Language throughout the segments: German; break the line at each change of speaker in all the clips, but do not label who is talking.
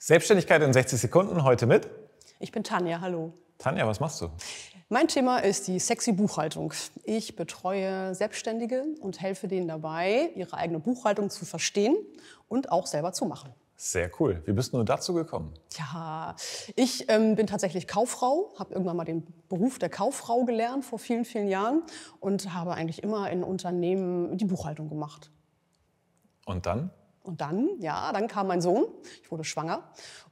Selbstständigkeit in 60 Sekunden heute mit.
Ich bin Tanja, hallo.
Tanja, was machst du?
Mein Thema ist die sexy Buchhaltung. Ich betreue Selbstständige und helfe denen dabei, ihre eigene Buchhaltung zu verstehen und auch selber zu machen.
Sehr cool. Wie bist du nur dazu gekommen?
Ja, ich ähm, bin tatsächlich Kauffrau, habe irgendwann mal den Beruf der Kauffrau gelernt vor vielen, vielen Jahren und habe eigentlich immer in Unternehmen die Buchhaltung gemacht. Und dann? Und dann, ja, dann kam mein Sohn, ich wurde schwanger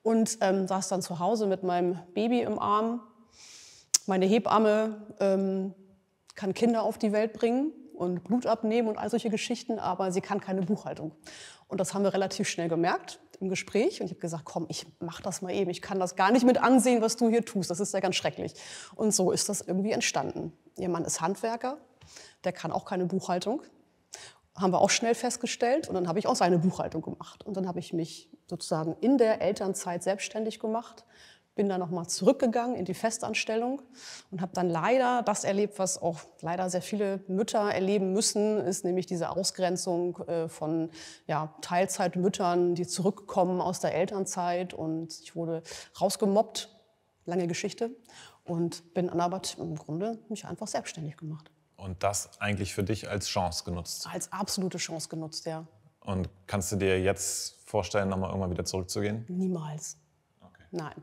und ähm, saß dann zu Hause mit meinem Baby im Arm. Meine Hebamme ähm, kann Kinder auf die Welt bringen und Blut abnehmen und all solche Geschichten, aber sie kann keine Buchhaltung. Und das haben wir relativ schnell gemerkt im Gespräch und ich habe gesagt, komm, ich mache das mal eben, ich kann das gar nicht mit ansehen, was du hier tust, das ist ja ganz schrecklich. Und so ist das irgendwie entstanden. Ihr Mann ist Handwerker, der kann auch keine Buchhaltung haben wir auch schnell festgestellt. Und dann habe ich auch seine Buchhaltung gemacht. Und dann habe ich mich sozusagen in der Elternzeit selbstständig gemacht, bin dann nochmal zurückgegangen in die Festanstellung und habe dann leider das erlebt, was auch leider sehr viele Mütter erleben müssen, ist nämlich diese Ausgrenzung äh, von ja, Teilzeitmüttern, die zurückkommen aus der Elternzeit. Und ich wurde rausgemobbt, lange Geschichte, und bin dann aber im Grunde mich einfach selbstständig gemacht
und das eigentlich für dich als Chance genutzt.
Als absolute Chance genutzt, ja.
Und kannst du dir jetzt vorstellen, nochmal irgendwann wieder zurückzugehen?
Niemals. Okay. Nein.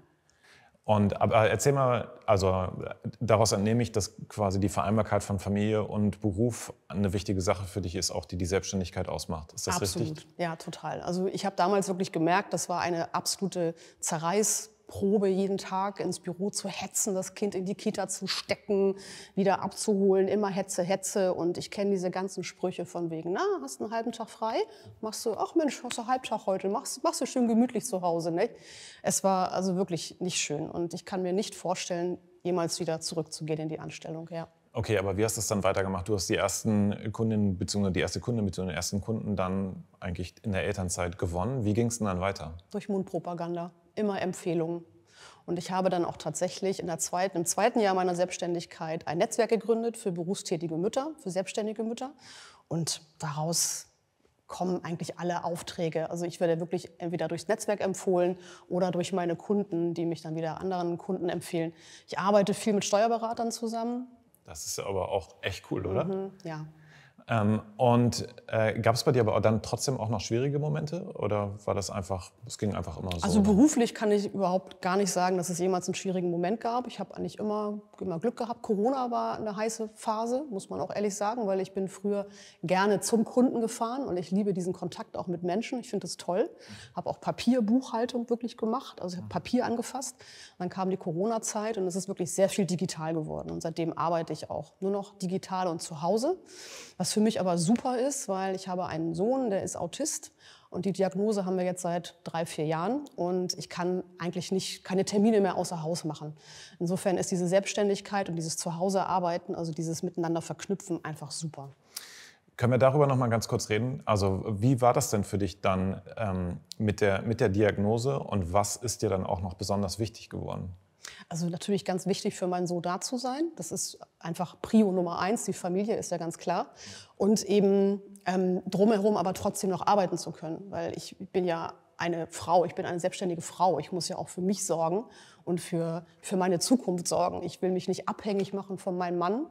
Und aber erzähl mal, also daraus entnehme ich, dass quasi die Vereinbarkeit von Familie und Beruf eine wichtige Sache für dich ist, auch die die Selbstständigkeit ausmacht. Ist das absolut. richtig?
Absolut, ja, total. Also ich habe damals wirklich gemerkt, das war eine absolute Zerreiß Probe jeden Tag ins Büro zu hetzen, das Kind in die Kita zu stecken, wieder abzuholen, immer Hetze, Hetze. Und ich kenne diese ganzen Sprüche von wegen, na, hast einen halben Tag frei? Machst du, ach Mensch, hast du einen Halbtag heute? Machst, machst du schön gemütlich zu Hause, ne? Es war also wirklich nicht schön. Und ich kann mir nicht vorstellen, jemals wieder zurückzugehen in die Anstellung, ja.
Okay, aber wie hast du es dann weitergemacht? Du hast die ersten Kundinnen bzw. die erste Kundin mit den ersten Kunden dann eigentlich in der Elternzeit gewonnen. Wie ging es denn dann weiter?
Durch Mundpropaganda immer Empfehlungen. Und ich habe dann auch tatsächlich in der zweiten, im zweiten Jahr meiner Selbstständigkeit ein Netzwerk gegründet für berufstätige Mütter, für selbstständige Mütter. Und daraus kommen eigentlich alle Aufträge. Also ich werde wirklich entweder durchs Netzwerk empfohlen oder durch meine Kunden, die mich dann wieder anderen Kunden empfehlen. Ich arbeite viel mit Steuerberatern zusammen.
Das ist aber auch echt cool, oder? Mhm, ja. Ähm, und äh, gab es bei dir aber dann trotzdem auch noch schwierige Momente oder war das einfach, es ging einfach immer so? Also
beruflich kann ich überhaupt gar nicht sagen, dass es jemals einen schwierigen Moment gab. Ich habe eigentlich immer, immer Glück gehabt. Corona war eine heiße Phase, muss man auch ehrlich sagen, weil ich bin früher gerne zum Kunden gefahren und ich liebe diesen Kontakt auch mit Menschen. Ich finde das toll. Habe auch Papierbuchhaltung wirklich gemacht, also ich habe Papier angefasst. Dann kam die Corona-Zeit und es ist wirklich sehr viel digital geworden und seitdem arbeite ich auch nur noch digital und zu Hause. Was was für mich aber super ist, weil ich habe einen Sohn, der ist Autist und die Diagnose haben wir jetzt seit drei, vier Jahren und ich kann eigentlich nicht, keine Termine mehr außer Haus machen. Insofern ist diese Selbstständigkeit und dieses Zuhausearbeiten, also dieses Miteinander verknüpfen einfach super.
Können wir darüber noch mal ganz kurz reden? Also wie war das denn für dich dann ähm, mit, der, mit der Diagnose und was ist dir dann auch noch besonders wichtig geworden?
Also natürlich ganz wichtig für meinen Sohn da zu sein. Das ist einfach Prio Nummer eins. Die Familie ist ja ganz klar. Und eben ähm, drumherum aber trotzdem noch arbeiten zu können, weil ich bin ja eine Frau, ich bin eine selbstständige Frau. Ich muss ja auch für mich sorgen und für, für meine Zukunft sorgen. Ich will mich nicht abhängig machen von meinem Mann.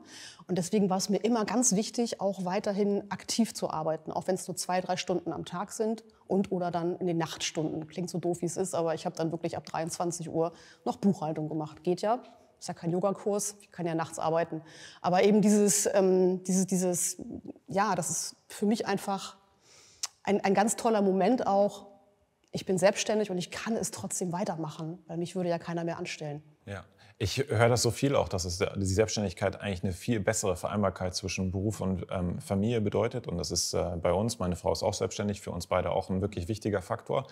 Und deswegen war es mir immer ganz wichtig, auch weiterhin aktiv zu arbeiten, auch wenn es nur zwei, drei Stunden am Tag sind und oder dann in den Nachtstunden. Klingt so doof, wie es ist, aber ich habe dann wirklich ab 23 Uhr noch Buchhaltung gemacht. Geht ja. Ist ja kein Yogakurs, ich kann ja nachts arbeiten. Aber eben dieses, ähm, dieses, dieses, ja, das ist für mich einfach ein, ein ganz toller Moment auch, ich bin selbstständig und ich kann es trotzdem weitermachen, weil mich würde ja keiner mehr anstellen.
Ja, ich höre das so viel auch, dass es die Selbstständigkeit eigentlich eine viel bessere Vereinbarkeit zwischen Beruf und ähm, Familie bedeutet. Und das ist äh, bei uns, meine Frau ist auch selbstständig, für uns beide auch ein wirklich wichtiger Faktor.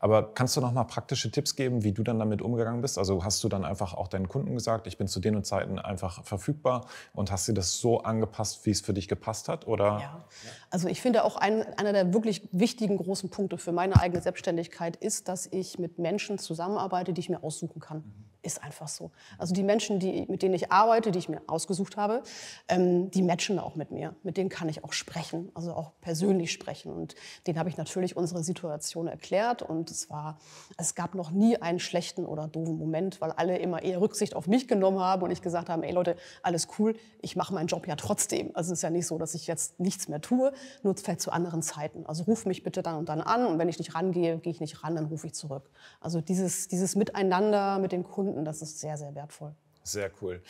Aber kannst du noch mal praktische Tipps geben, wie du dann damit umgegangen bist? Also hast du dann einfach auch deinen Kunden gesagt, ich bin zu den und Zeiten einfach verfügbar und hast dir das so angepasst, wie es für dich gepasst hat? Oder? Ja,
also ich finde auch ein, einer der wirklich wichtigen großen Punkte für meine eigene Selbstständigkeit ist, dass ich mit Menschen zusammenarbeite, die ich mir aussuchen kann. Mhm. Ist einfach so. Also die Menschen, die, mit denen ich arbeite, die ich mir ausgesucht habe, ähm, die matchen auch mit mir. Mit denen kann ich auch sprechen, also auch persönlich sprechen. Und denen habe ich natürlich unsere Situation erklärt. Und es war, es gab noch nie einen schlechten oder doofen Moment, weil alle immer eher Rücksicht auf mich genommen haben und ich gesagt habe, ey Leute, alles cool, ich mache meinen Job ja trotzdem. Also es ist ja nicht so, dass ich jetzt nichts mehr tue, nur fällt zu anderen Zeiten. Also ruf mich bitte dann und dann an und wenn ich nicht rangehe, gehe ich nicht ran, dann rufe ich zurück. Also dieses, dieses Miteinander mit den Kunden, finden. Das ist sehr, sehr wertvoll.
Sehr cool.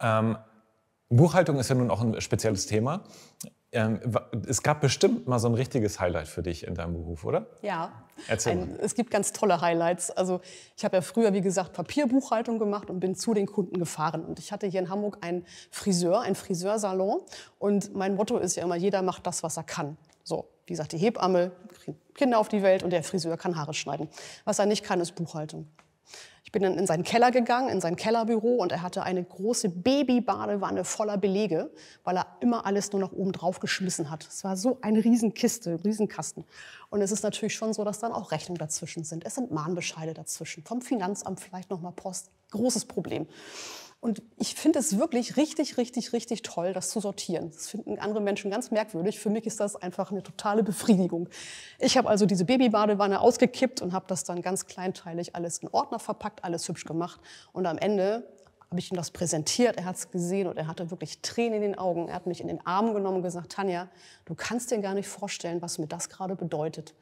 Ähm, Buchhaltung ist ja nun auch ein spezielles Thema. Ähm, es gab bestimmt mal so ein richtiges Highlight für dich in deinem Beruf, oder? Ja. Erzähl ein, mal.
Es gibt ganz tolle Highlights. Also ich habe ja früher, wie gesagt, Papierbuchhaltung gemacht und bin zu den Kunden gefahren. Und ich hatte hier in Hamburg einen Friseur, einen Friseursalon. Und mein Motto ist ja immer, jeder macht das, was er kann. So, wie gesagt, die Hebamme kriegt Kinder auf die Welt und der Friseur kann Haare schneiden. Was er nicht kann, ist Buchhaltung bin dann in seinen Keller gegangen, in sein Kellerbüro und er hatte eine große Babybadewanne voller Belege, weil er immer alles nur nach oben drauf geschmissen hat. Es war so eine Riesenkiste, Riesenkasten. Und es ist natürlich schon so, dass dann auch Rechnungen dazwischen sind. Es sind Mahnbescheide dazwischen. Vom Finanzamt vielleicht nochmal Post. Großes Problem. Und ich finde es wirklich richtig, richtig, richtig toll, das zu sortieren. Das finden andere Menschen ganz merkwürdig. Für mich ist das einfach eine totale Befriedigung. Ich habe also diese Babybadewanne ausgekippt und habe das dann ganz kleinteilig alles in Ordner verpackt, alles hübsch gemacht. Und am Ende habe ich ihm das präsentiert. Er hat es gesehen und er hatte wirklich Tränen in den Augen. Er hat mich in den Arm genommen und gesagt, Tanja, du kannst dir gar nicht vorstellen, was mir das gerade bedeutet.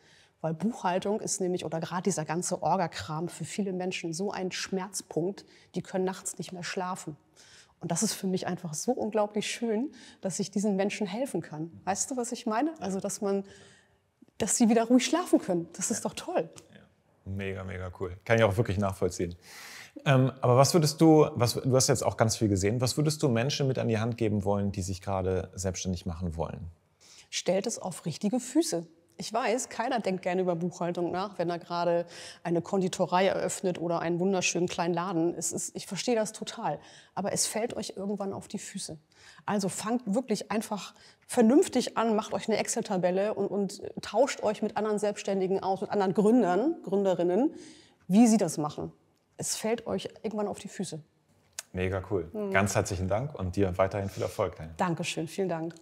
Weil Buchhaltung ist nämlich, oder gerade dieser ganze Orgakram für viele Menschen so ein Schmerzpunkt, die können nachts nicht mehr schlafen. Und das ist für mich einfach so unglaublich schön, dass ich diesen Menschen helfen kann. Weißt du, was ich meine? Also, dass man, dass sie wieder ruhig schlafen können. Das ist doch toll.
Mega, mega cool. Kann ich auch wirklich nachvollziehen. Ähm, aber was würdest du, was, du hast jetzt auch ganz viel gesehen, was würdest du Menschen mit an die Hand geben wollen, die sich gerade selbstständig machen wollen?
Stellt es auf richtige Füße. Ich weiß, keiner denkt gerne über Buchhaltung nach, wenn er gerade eine Konditorei eröffnet oder einen wunderschönen kleinen Laden. Ist, ich verstehe das total. Aber es fällt euch irgendwann auf die Füße. Also fangt wirklich einfach vernünftig an, macht euch eine Excel-Tabelle und, und tauscht euch mit anderen Selbstständigen aus, mit anderen Gründern, Gründerinnen, wie sie das machen es fällt euch irgendwann auf die Füße.
Mega cool. Mhm. Ganz herzlichen Dank und dir weiterhin viel Erfolg. Daniel.
Dankeschön, vielen Dank.